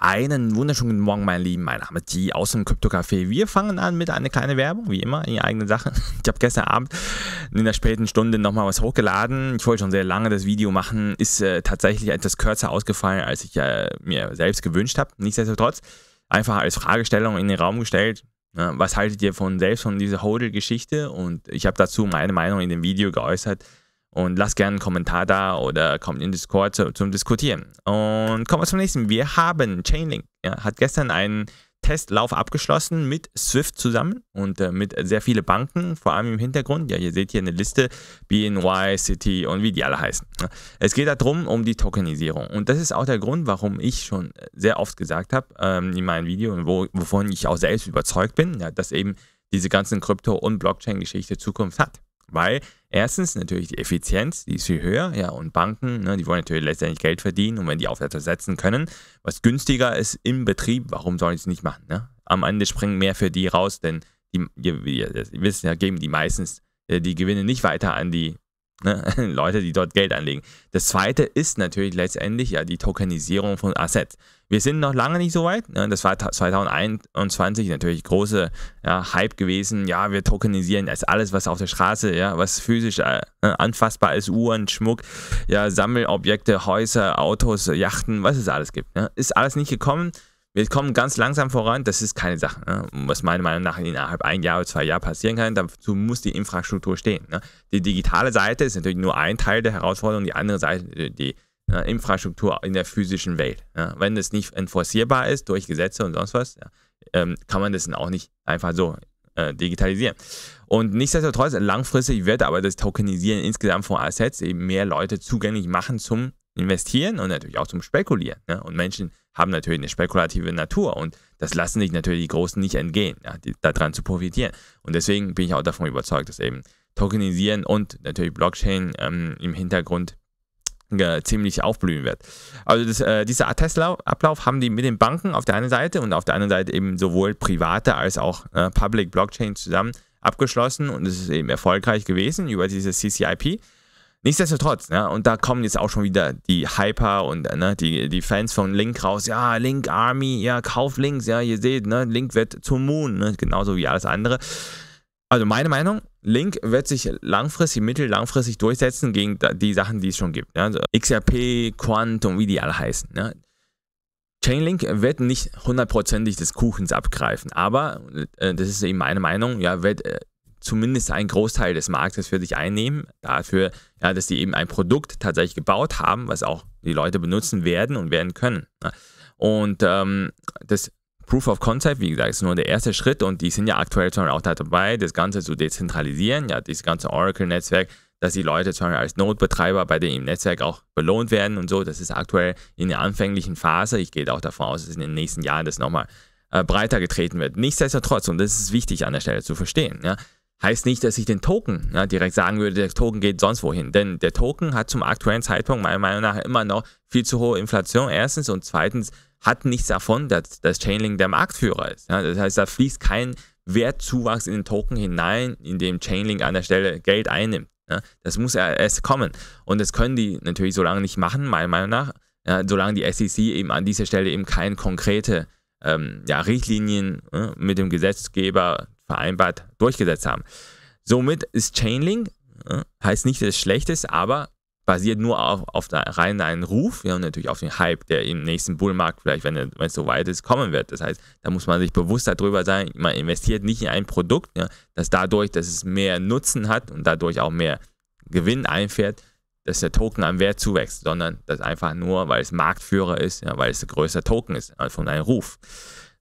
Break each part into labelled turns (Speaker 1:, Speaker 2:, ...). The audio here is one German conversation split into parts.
Speaker 1: Einen wunderschönen Morgen, meine Lieben. Mein Name ist die aus dem Kryptocafé. Wir fangen an mit einer kleinen Werbung, wie immer, in die eigene Sache. Ich habe gestern Abend in der späten Stunde nochmal was hochgeladen. Ich wollte schon sehr lange das Video machen. Ist äh, tatsächlich etwas kürzer ausgefallen, als ich äh, mir selbst gewünscht habe. Nichtsdestotrotz, einfach als Fragestellung in den Raum gestellt. Äh, was haltet ihr von selbst von dieser Hodel-Geschichte? Und ich habe dazu meine Meinung in dem Video geäußert. Und lasst gerne einen Kommentar da oder kommt in Discord zu, zum Diskutieren. Und kommen wir zum nächsten. Wir haben Chainlink. Ja, hat gestern einen Testlauf abgeschlossen mit Swift zusammen und äh, mit sehr vielen Banken, vor allem im Hintergrund. Ja, ihr seht hier eine Liste, BNY, City und wie die alle heißen. Es geht darum, um die Tokenisierung. Und das ist auch der Grund, warum ich schon sehr oft gesagt habe ähm, in meinem Video und wo, wovon ich auch selbst überzeugt bin, ja, dass eben diese ganzen Krypto- und Blockchain-Geschichte Zukunft hat. Weil erstens natürlich die Effizienz, die ist viel höher, ja, und Banken, ne, die wollen natürlich letztendlich Geld verdienen und wenn die Aufsätze setzen können, was günstiger ist im Betrieb, warum sollen die es nicht machen? Ne? Am Ende springen mehr für die raus, denn die, ihr, ihr, ihr wisst ja, geben die meistens äh, die Gewinne nicht weiter an die Ne? Leute, die dort Geld anlegen. Das zweite ist natürlich letztendlich ja die Tokenisierung von Assets. Wir sind noch lange nicht so weit. Ne? Das war 2021 natürlich große ja, Hype gewesen. Ja, wir tokenisieren als alles, was auf der Straße, ja, was physisch äh, ne, anfassbar ist, Uhren, Schmuck, ja, Sammelobjekte, Häuser, Autos, Yachten, was es alles gibt. Ne? Ist alles nicht gekommen wir kommen ganz langsam voran, das ist keine Sache. Ne? Was meiner Meinung nach innerhalb ein Jahr oder zwei Jahre passieren kann, dazu muss die Infrastruktur stehen. Ne? Die digitale Seite ist natürlich nur ein Teil der Herausforderung, die andere Seite, die ne, Infrastruktur in der physischen Welt. Wenn das nicht enforcierbar ist durch Gesetze und sonst was, ja, ähm, kann man das dann auch nicht einfach so äh, digitalisieren. Und nichtsdestotrotz, langfristig wird aber das Tokenisieren insgesamt von Assets eben mehr Leute zugänglich machen zum Investieren und natürlich auch zum Spekulieren. Ne? Und Menschen haben natürlich eine spekulative Natur und das lassen sich natürlich die Großen nicht entgehen, ja, die, daran zu profitieren. Und deswegen bin ich auch davon überzeugt, dass eben Tokenisieren und natürlich Blockchain ähm, im Hintergrund äh, ziemlich aufblühen wird. Also das, äh, dieser Tesla-Ablauf haben die mit den Banken auf der einen Seite und auf der anderen Seite eben sowohl private als auch äh, Public Blockchain zusammen abgeschlossen und es ist eben erfolgreich gewesen über dieses CCIP. Nichtsdestotrotz, ja, ne, und da kommen jetzt auch schon wieder die Hyper und ne, die, die Fans von Link raus, ja, Link Army, ja, kauf Links, ja, ihr seht, ne, Link wird zum Moon, ne, genauso wie alles andere. Also meine Meinung, Link wird sich langfristig, mittellangfristig durchsetzen gegen die Sachen, die es schon gibt. Ne? Also XRP, Quantum, wie die alle heißen. Ne? Chainlink wird nicht hundertprozentig des Kuchens abgreifen, aber äh, das ist eben meine Meinung, ja, wird äh, zumindest einen Großteil des Marktes für sich einnehmen. Dafür, ja, dass sie eben ein Produkt tatsächlich gebaut haben, was auch die Leute benutzen werden und werden können. Ne? Und ähm, das Proof of Concept, wie gesagt, ist nur der erste Schritt und die sind ja aktuell schon auch dabei, das Ganze zu dezentralisieren, ja, dieses ganze Oracle-Netzwerk, dass die Leute zum Beispiel als Notbetreiber bei dem Netzwerk auch belohnt werden und so. Das ist aktuell in der anfänglichen Phase. Ich gehe auch davon aus, dass in den nächsten Jahren das nochmal äh, breiter getreten wird. Nichtsdestotrotz, und das ist wichtig an der Stelle zu verstehen, ja, heißt nicht, dass ich den Token ne, direkt sagen würde, der Token geht sonst wohin. Denn der Token hat zum aktuellen Zeitpunkt meiner Meinung nach immer noch viel zu hohe Inflation erstens und zweitens hat nichts davon, dass, dass Chainlink der Marktführer ist. Ne? Das heißt, da fließt kein Wertzuwachs in den Token hinein, in dem Chainlink an der Stelle Geld einnimmt. Ne? Das muss erst kommen. Und das können die natürlich so lange nicht machen, meiner Meinung nach, ja, solange die SEC eben an dieser Stelle eben keine konkrete ähm, ja, Richtlinien äh, mit dem Gesetzgeber vereinbart, durchgesetzt haben. Somit ist Chainlink, äh, heißt nicht dass es schlecht ist, aber basiert nur auf, auf rein einen Ruf ja, und natürlich auf den Hype, der im nächsten Bullmarkt vielleicht, wenn, wenn es so weit ist, kommen wird. Das heißt, da muss man sich bewusst darüber sein, man investiert nicht in ein Produkt, ja, das dadurch, dass es mehr Nutzen hat und dadurch auch mehr Gewinn einfährt, dass der Token am Wert zuwächst, sondern das einfach nur, weil es Marktführer ist, ja, weil es ein größer Token ist, von einem Ruf.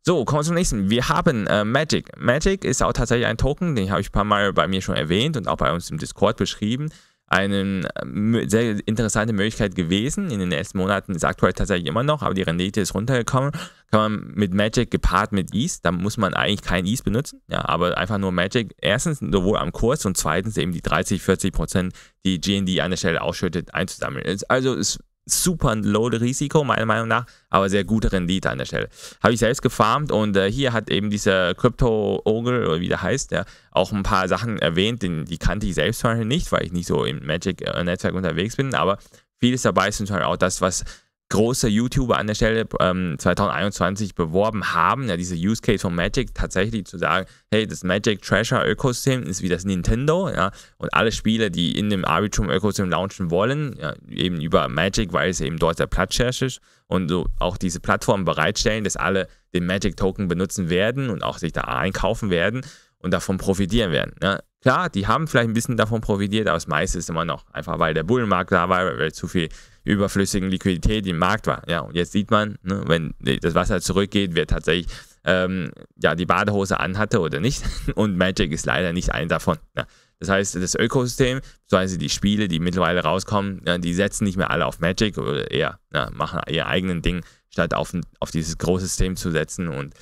Speaker 1: So, kommen wir zum nächsten. Wir haben äh, Magic. Magic ist auch tatsächlich ein Token, den habe ich ein paar Mal bei mir schon erwähnt und auch bei uns im Discord beschrieben. Eine äh, sehr interessante Möglichkeit gewesen. In den letzten Monaten ist aktuell tatsächlich immer noch, aber die Rendite ist runtergekommen. Kann man mit Magic gepaart mit Ease, da muss man eigentlich kein Ease benutzen, ja, aber einfach nur Magic. Erstens sowohl am Kurs und zweitens eben die 30, 40 Prozent, die GND an der Stelle ausschüttet, einzusammeln. Also es super low Risiko, meiner Meinung nach, aber sehr gute Rendite an der Stelle. Habe ich selbst gefarmt und äh, hier hat eben dieser Crypto-Ogre, oder wie der heißt, ja, auch ein paar Sachen erwähnt, den, die kannte ich selbst zum Beispiel nicht, weil ich nicht so im Magic-Netzwerk äh, unterwegs bin, aber vieles dabei ist zum Beispiel auch das, was große YouTuber an der Stelle ähm, 2021 beworben haben, ja, diese Use Case von Magic tatsächlich zu sagen, hey, das Magic Treasure Ökosystem ist wie das Nintendo, ja, und alle Spiele, die in dem Arbitrum Ökosystem launchen wollen, ja, eben über Magic, weil es eben dort der Platzscherch ist und so auch diese Plattform bereitstellen, dass alle den Magic Token benutzen werden und auch sich da einkaufen werden und davon profitieren werden. Ne? Klar, die haben vielleicht ein bisschen davon profitiert, aber das meiste ist immer noch einfach, weil der Bullenmarkt da war, weil zu viel überflüssigen Liquidität im Markt war. Ja, und jetzt sieht man, ne, wenn das Wasser zurückgeht, wer tatsächlich ähm, ja, die Badehose anhatte oder nicht. Und Magic ist leider nicht ein davon. Ja. Das heißt, das Ökosystem, beziehungsweise die Spiele, die mittlerweile rauskommen, die setzen nicht mehr alle auf Magic oder eher, na, machen ihr eigenen Ding, statt auf, auf dieses große System zu setzen. Und,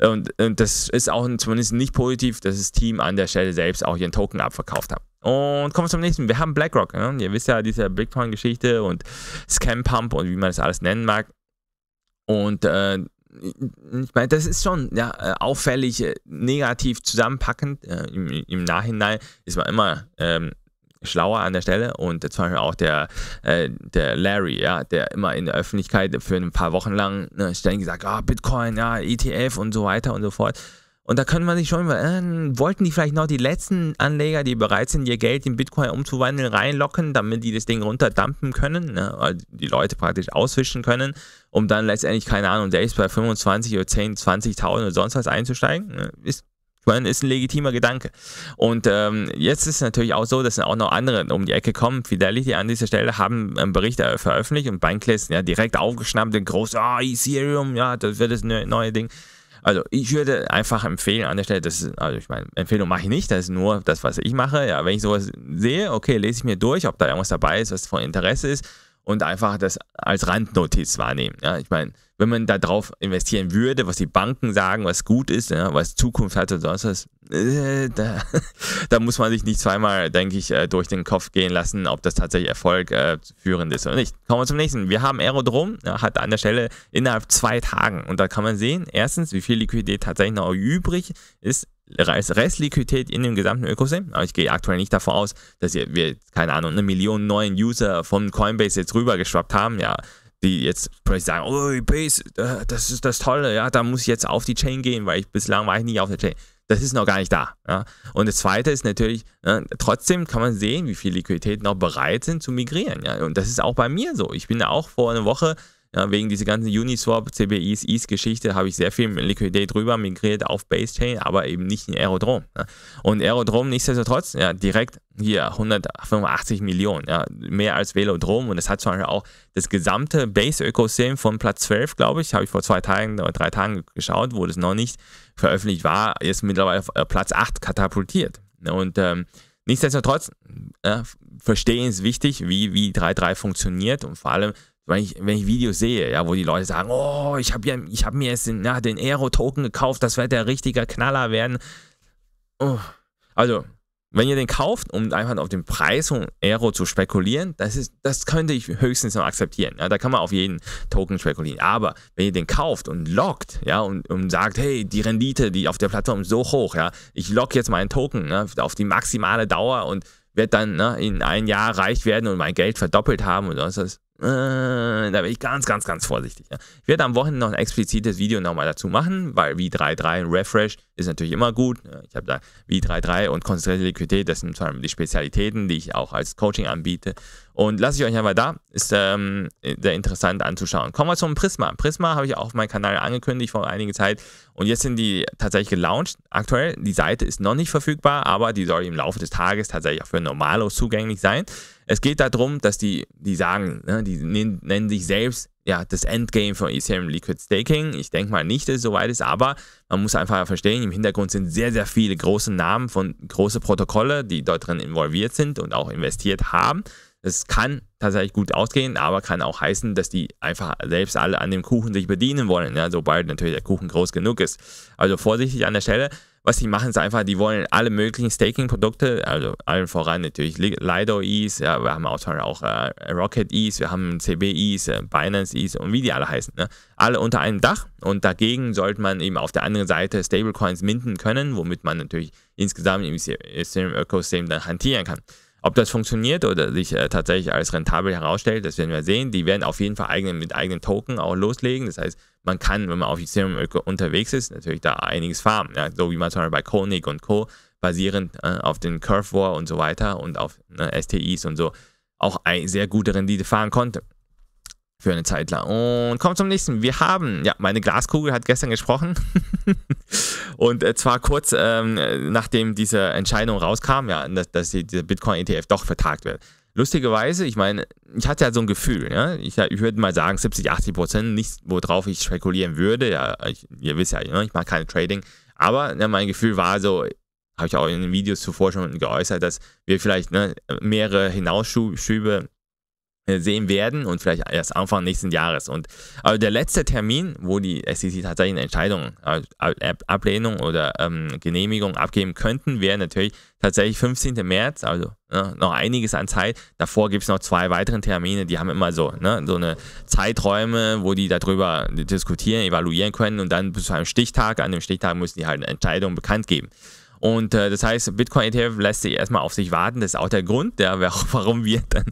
Speaker 1: und, und das ist auch zumindest nicht positiv, dass das Team an der Stelle selbst auch ihren Token abverkauft hat. Und kommen wir zum nächsten. Wir haben BlackRock. Ja? Ihr wisst ja, diese Bitcoin-Geschichte und Scam Pump und wie man das alles nennen mag. Und äh, ich meine, das ist schon ja, äh, auffällig, äh, negativ zusammenpackend. Äh, Im, im, Nachhinein ist man immer ähm, schlauer an der Stelle und zum Beispiel auch der, äh, der Larry, ja, der immer in der Öffentlichkeit für ein paar Wochen lang ne, ständig gesagt, ah, oh, Bitcoin, ja, ETF und so weiter und so fort. Und da können wir sich schon, äh, wollten die vielleicht noch die letzten Anleger, die bereit sind, ihr Geld in Bitcoin umzuwandeln, reinlocken, damit die das Ding runterdampen können, ne? Also die Leute praktisch auswischen können, um dann letztendlich, keine Ahnung, selbst bei 25 oder 10, 20.000 oder sonst was einzusteigen. Ne? Ist, ich meine, ist ein legitimer Gedanke. Und ähm, jetzt ist es natürlich auch so, dass dann auch noch andere um die Ecke kommen. Fidelity an dieser Stelle haben einen Bericht äh, veröffentlicht und Bankless ja direkt aufgeschnappt, den groß, ah, oh, Ethereum, ja, das wird das neue Ding. Also ich würde einfach empfehlen an der Stelle, das ist, also ich meine, Empfehlung mache ich nicht, das ist nur das, was ich mache. Ja, wenn ich sowas sehe, okay, lese ich mir durch, ob da irgendwas dabei ist, was von Interesse ist und einfach das als Randnotiz wahrnehmen. Ja, ich meine, wenn man da drauf investieren würde, was die Banken sagen, was gut ist, ja, was Zukunft hat und sonst was, äh, da, da, muss man sich nicht zweimal, denke ich, äh, durch den Kopf gehen lassen, ob das tatsächlich Erfolg äh, ist oder nicht. Kommen wir zum nächsten. Wir haben Aerodrom, ja, hat an der Stelle innerhalb zwei Tagen. Und da kann man sehen, erstens, wie viel Liquidität tatsächlich noch übrig ist Restliquidität in dem gesamten Ökosystem. Aber ich gehe aktuell nicht davon aus, dass wir, keine Ahnung, eine Million neuen User von Coinbase jetzt rübergeschwappt haben. Ja, die jetzt plötzlich sagen, oh, Base, äh, das ist das Tolle, ja, da muss ich jetzt auf die Chain gehen, weil ich bislang war ich nicht auf der Chain. Das ist noch gar nicht da. Ja. Und das Zweite ist natürlich, ja, ne, trotzdem kann man sehen, wie viel Liquidität noch bereit sind zu migrieren. Ja. Und das ist auch bei mir so. Ich bin da auch vor einer Woche ja, wegen dieser ganzen Uniswap, CBIs, ETH-Geschichte habe ich sehr viel Liquidität drüber migriert auf Basechain, aber eben nicht in Aerodrom. Ja. Ne? Und Aerodrom nichtsdestotrotz, ja, direkt hier 185 Millionen, ja, mehr als Velodrom. Und das hat zum Beispiel auch das gesamte Base-Ökosystem von Platz 12, glaube ich, habe ich vor zwei Tagen oder drei Tagen geschaut, wo das noch nicht veröffentlicht war, ist mittlerweile auf äh, Platz 8 katapultiert. Und ähm, nichtsdestotrotz, äh, verstehen ist wichtig, wie, wie 3.3 funktioniert und vor allem wenn ich, wenn ich Videos sehe, ja, wo die Leute sagen, oh, ich habe hab mir jetzt den, ja, den Aero-Token gekauft, das wird der richtige Knaller werden. Oh. Also, wenn ihr den kauft, um einfach auf den Preis von Aero zu spekulieren, das, ist, das könnte ich höchstens noch akzeptieren. Ja, da kann man auf jeden Token spekulieren. Aber wenn ihr den kauft und lockt, ja, und, und sagt, hey, die Rendite, die auf der Plattform ist so hoch, ja, ich lock jetzt meinen Token ja, ne, auf die maximale Dauer und wird dann ne, in ein Jahr reich werden und mein Geld verdoppelt haben und sonst was. Äh, da bin ich ganz, ganz, ganz vorsichtig. Ja. Ich werde am Wochenende noch ein explizites Video nochmal dazu machen, weil V3.3 und Refresh ist natürlich immer gut. Ich habe da V3.3 und konzentrierte Liquidität, das sind vor allem die Spezialitäten, die ich auch als Coaching anbiete. Und lasse ich euch einfach da, ist ähm, sehr interessant anzuschauen. Kommen wir zum Prisma. Prisma habe ich auch auf meinem Kanal angekündigt vor einiger Zeit und jetzt sind die tatsächlich gelauncht. Aktuell, die Seite ist noch nicht verfügbar, aber die soll im Laufe des Tages tatsächlich auch für Normalos zugänglich sein. Es geht darum, dass die, die sagen, ne, die nennen, nennen, sich selbst ja, das Endgame von Ethereum Liquid Staking. Ich denke mal nicht, dass es soweit ist, aber man muss einfach verstehen, im Hintergrund sind sehr, sehr viele große Namen von großen Protokolle, die dort drin involviert sind und auch investiert haben. Das kann tatsächlich gut ausgehen, aber kann auch heißen, dass die einfach selbst alle an dem Kuchen sich bedienen wollen, ja, sobald natürlich der Kuchen groß genug ist. Also vorsichtig an der Stelle was die machen, ist einfach, die wollen alle möglichen Staking-Produkte, also allen voran natürlich Lido Ease, ja, wir haben auch, auch äh, Rocket Ease, wir haben CB Ease, äh, Binance Ease und wie die alle heißen. Ne? Alle unter einem Dach und dagegen sollte man eben auf der anderen Seite Stablecoins minden können, womit man natürlich insgesamt im Ethereum-Ökosystem dann hantieren kann. Ob das funktioniert oder sich äh, tatsächlich als rentabel herausstellt, das werden wir sehen. Die werden auf jeden Fall eigenen, mit eigenen Token auch loslegen. Das heißt, man kann, wenn man auf Ethereum unterwegs ist, natürlich da einiges farmen. Ja? So wie man zum Beispiel bei Konig und Co. basierend äh, auf den Curve War und so weiter und auf ne, STIs und so auch eine sehr gute Rendite fahren konnte. Für eine Zeit lang. Und kommen zum nächsten. Wir haben, ja, meine Glaskugel hat gestern gesprochen. und äh, zwar kurz ähm, nachdem diese Entscheidung rauskam, ja, dass, dass dieser Bitcoin-ETF doch vertagt wird. Lustigerweise, ich meine, ich hatte ja so ein Gefühl, ja, ich, ich würde mal sagen 70, 80 Prozent, nichts, worauf ich spekulieren würde. Ja, ich, ihr wisst ja, ne, ich mache keine Trading. Aber ja, mein Gefühl war so, habe ich auch in den Videos zuvor schon geäußert, dass wir vielleicht ne, mehrere Hinausschübe äh, sehen werden und vielleicht erst Anfang nächsten Jahres. Und also der letzte Termin, wo die SEC tatsächlich eine Entscheidung, äh, Ablehnung oder ähm, Genehmigung abgeben könnten, wäre natürlich tatsächlich 15. März, also ne, noch einiges an Zeit. Davor gibt es noch zwei weitere Termine, die haben immer so, ne, so eine Zeiträume, wo die darüber diskutieren, evaluieren können und dann bis zu einem Stichtag, an dem Stichtag müssen die halt eine Entscheidung bekannt geben. Und äh, das heißt, Bitcoin-ETF lässt sich erstmal auf sich warten. Das ist auch der Grund, ja, warum wir dann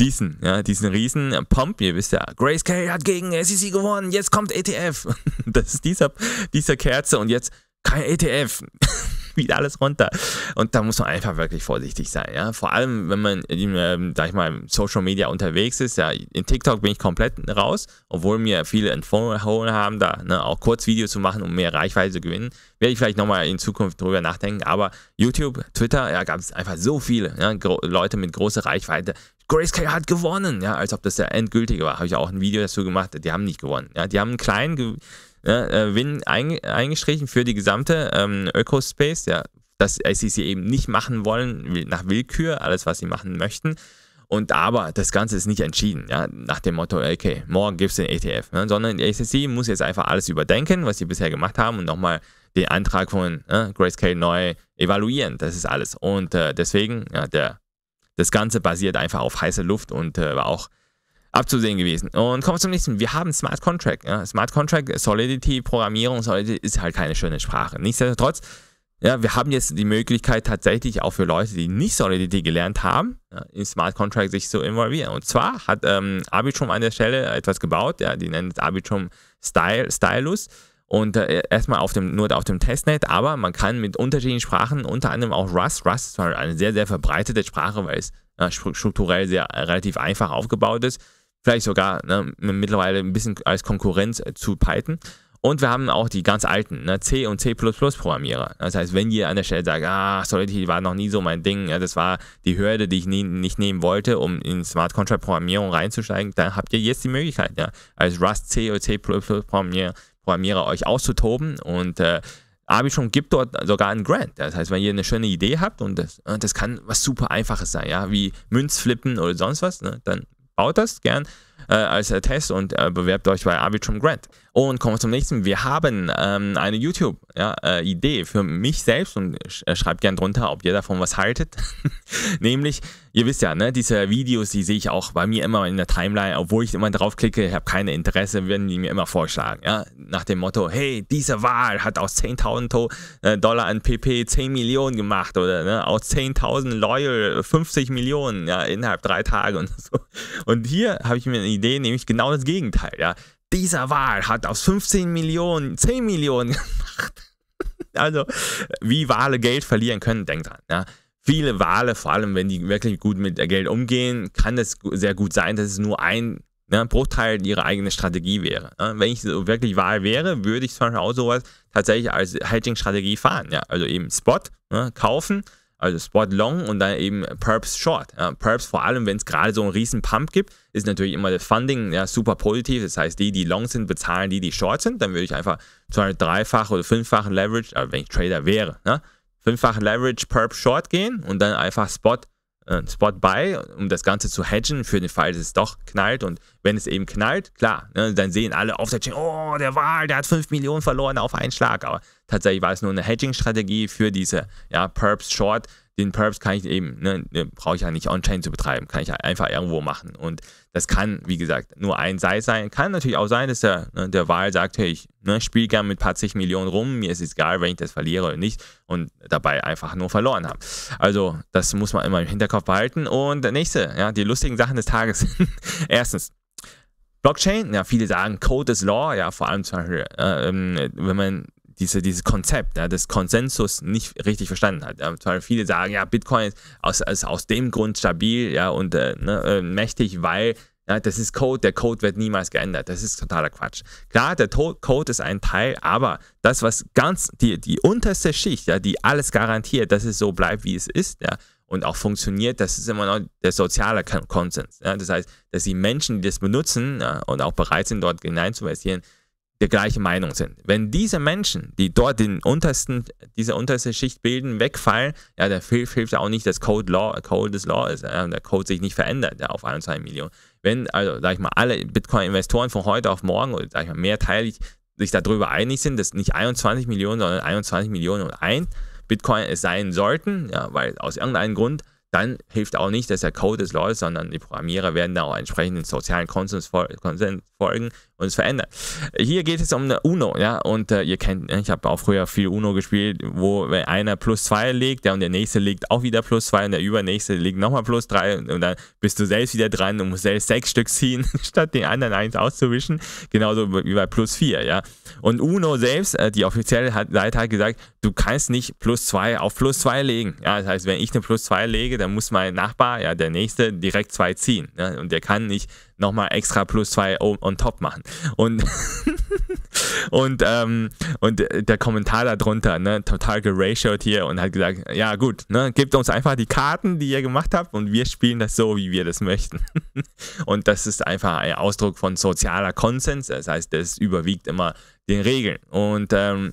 Speaker 1: diesen, ja, diesen riesen Pump, ihr wisst ja, Grace Grayscale hat gegen SEC gewonnen, jetzt kommt ETF. Das ist dieser, dieser Kerze und jetzt kein ETF. wieder alles runter. Und da muss man einfach wirklich vorsichtig sein. Ja? Vor allem, wenn man, ähm, sag ich mal, im Social Media unterwegs ist. Ja, in TikTok bin ich komplett raus, obwohl mir viele empfohlen haben, da ne, auch Kurzvideos zu machen, um mehr Reichweite zu gewinnen. Werde ich vielleicht nochmal in Zukunft drüber nachdenken. Aber YouTube, Twitter, ja, gab es einfach so viele ja, Leute mit großer Reichweite. Grayscale hat gewonnen, ja, als ob das der endgültige war. Habe ich auch ein Video dazu gemacht. Die haben nicht gewonnen. Ja, die haben einen kleinen Ne, äh, Win ein, eingestrichen für die gesamte ähm, Ökospace, ja, dass äh, sie sie eben nicht machen wollen, nach Willkür, alles, was sie machen möchten. Und aber das Ganze ist nicht entschieden, ja, nach dem Motto, okay, morgen gibt es den ETF, ne? sondern die SEC muss jetzt einfach alles überdenken, was sie bisher gemacht haben und nochmal den Antrag von äh, Grayscale neu evaluieren. Das ist alles. Und äh, deswegen, ja, der, das Ganze basiert einfach auf heißer Luft und äh, auch abzusehen gewesen. Und kommen wir zum nächsten. Wir haben Smart Contract. Ja, Smart Contract, Solidity, Programmierung, Solidity ist halt keine schöne Sprache. Nichtsdestotrotz, ja, wir haben jetzt die Möglichkeit tatsächlich auch für Leute, die nicht Solidity gelernt haben, ja, in Smart Contract sich zu involvieren. Und zwar hat ähm, Arbitrum an der Stelle etwas gebaut, ja, die nennt es Arbitrum Style, Stylus. Und äh, erstmal auf dem, nur auf dem Testnet, aber man kann mit unterschiedlichen Sprachen, unter anderem auch Rust, Rust ist halt eine sehr, sehr verbreitete Sprache, weil es äh, strukturell sehr relativ einfach aufgebaut ist vielleicht sogar ne, mittlerweile ein bisschen als Konkurrenz äh, zu Python. Und wir haben auch die ganz alten, ne, C und C Programmierer. Das heißt, wenn ihr an der Stelle sagt, ah, Solidity war noch nie so mein Ding, ja, das war die Hürde, die ich nie, nicht nehmen wollte, um in Smart Contract Programmierung reinzusteigen, dann habt ihr jetzt die Möglichkeit, ja, als Rust C oder C Programmierer, Programmierer euch auszutoben und äh, Arbitrum gibt dort sogar einen Grant. Das heißt, wenn ihr eine schöne Idee habt und das, äh, das kann was super Einfaches sein, ja, wie Münzflippen oder sonst was, ne, dann Baut das gern äh, als äh, Test und äh, bewerbt euch bei Arbitrum Grant. Und kommen wir zum nächsten. Wir haben ähm, eine YouTube-Idee ja, äh, für mich selbst und sch äh, schreibt gerne drunter, ob ihr davon was haltet. Nämlich, ihr wisst ja, ne, diese Videos, die sehe ich auch bei mir immer in der Timeline, obwohl ich immer draufklicke, ich habe kein Interesse, werden die mir immer vorschlagen. Ja? Nach dem Motto, hey, diese Wahl hat aus 10.000 äh, Dollar an PP 10 Millionen gemacht oder ne, aus 10.000 Loyal 50 Millionen ja, innerhalb drei Tage und so. Und hier habe ich mir eine Idee, nämlich genau das Gegenteil. Ja? dieser Wahl hat aus 15 Millionen 10 Millionen gemacht. Also, wie Wale Geld verlieren können, denkt dran. Ja. Viele Wale, vor allem wenn die wirklich gut mit Geld umgehen, kann es sehr gut sein, dass es nur ein ne, Bruchteil ihrer eigenen Strategie wäre. Ne. Wenn ich so wirklich Wahl wäre, würde ich zum Beispiel auch sowas tatsächlich als Hedging-Strategie fahren. Ja. Also eben Spot ne, kaufen also Spot Long und dann eben Perps Short. Ja, Perps vor allem, wenn es gerade so einen riesen Pump gibt, ist natürlich immer das Funding ja, super positiv. Das heißt, die, die long sind, bezahlen die, die short sind. Dann würde ich einfach 203-fach oder 5 Leverage, also wenn ich Trader wäre, ne? 5 Leverage Perps Short gehen und dann einfach Spot einen äh, Spot Buy, um das Ganze zu hedgen für den Fall, dass es doch knallt. Und wenn es eben knallt, klar, ne, dann sehen alle auf der Chain, oh, der Wahl, der hat 5 Millionen verloren auf einen Schlag. Aber tatsächlich war es nur eine Hedging-Strategie für diese ja, Perps Short den Perps kann ich eben, ne, ne, brauche ich ja nicht on-chain zu betreiben, kann ich ja einfach irgendwo machen. Und das kann, wie gesagt, nur ein Seil sein. Kann natürlich auch sein, dass der, ne, der Wahl sagt, hey, ich ne, spiele gern mit ein paar zig Millionen rum, mir ist es egal, wenn ich das verliere oder nicht und dabei einfach nur verloren habe. Also, das muss man immer im Hinterkopf behalten. Und der nächste, ja, die lustigen Sachen des Tages. Erstens, Blockchain, ja, viele sagen Code is Law, ja, vor allem zum Beispiel, äh, ähm, wenn man diese, dieses Konzept ja, des Konsensus nicht richtig verstanden hat. Ja, viele sagen, ja, Bitcoin ist aus, ist aus dem Grund stabil ja, und äh, ne, äh, mächtig, weil ja, das ist Code, der Code wird niemals geändert. Das ist totaler Quatsch. Klar, der to Code ist ein Teil, aber das, was ganz, die, die unterste Schicht, ja, die alles garantiert, dass es so bleibt, wie es ist, ja, und auch funktioniert, das ist immer noch der soziale Konsens. Ja. Das heißt, dass die Menschen, die das benutzen ja, und auch bereit sind, dort hinein zu investieren, der gleichen Meinung sind. Wenn diese Menschen, die dort den untersten, diese unterste Schicht bilden, wegfallen, ja, da hilft, hilft auch nicht, dass Code Law, Code des Law ist, äh, der Code sich nicht verändert, ja, auf 21 Millionen. Wenn, also, sag ich mal, alle Bitcoin-Investoren von heute auf morgen, oder sag ich mal, mehrteilig sich darüber einig sind, dass nicht 21 Millionen, sondern 21 Millionen und ein Bitcoin es sein sollten, ja, weil aus irgendeinem Grund dann hilft auch nicht, dass der Code es läuft, sondern die Programmierer werden da auch entsprechenden sozialen Konsens, fol Konsens folgen und es verändern. Hier geht es um eine UNO, ja, und äh, ihr kennt, ne, ich habe auch früher viel UNO gespielt, wo wenn einer plus zwei legt, ja, und der nächste legt auch wieder plus zwei und der übernächste legt nochmal plus drei und, und, dann bist du selbst wieder dran und musst selbst sechs Stück ziehen, statt den anderen eins auszuwischen, genauso wie bei plus vier, ja. Und UNO selbst, äh, die offizielle Seite hat gesagt, du kannst nicht plus zwei auf plus zwei legen, ja, das heißt, wenn ich eine plus zwei lege, kriege, dann muss mein Nachbar, ja, der nächste, direkt zwei ziehen. Ne? Und der kann nicht nochmal extra plus zwei on, top machen. Und, und, ähm, und der Kommentar darunter, ne, total geratioed hier und hat gesagt, ja gut, ne, gebt uns einfach die Karten, die ihr gemacht habt und wir spielen das so, wie wir das möchten. und das ist einfach ein Ausdruck von sozialer Konsens, das heißt, das überwiegt immer den Regeln. Und ähm,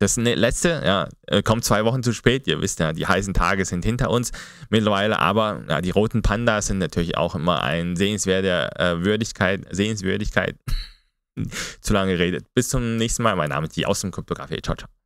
Speaker 1: das ne, letzte ja, äh, kommt zwei Wochen zu spät. Ihr wisst ja, die heißen Tage sind hinter uns mittlerweile, aber ja, die roten Pandas sind natürlich auch immer ein sehenswerter äh, Würdigkeit, Sehenswürdigkeit. zu lange geredet. Bis zum nächsten Mal. Mein Name ist Die aus dem Kryptografie. Ciao, ciao.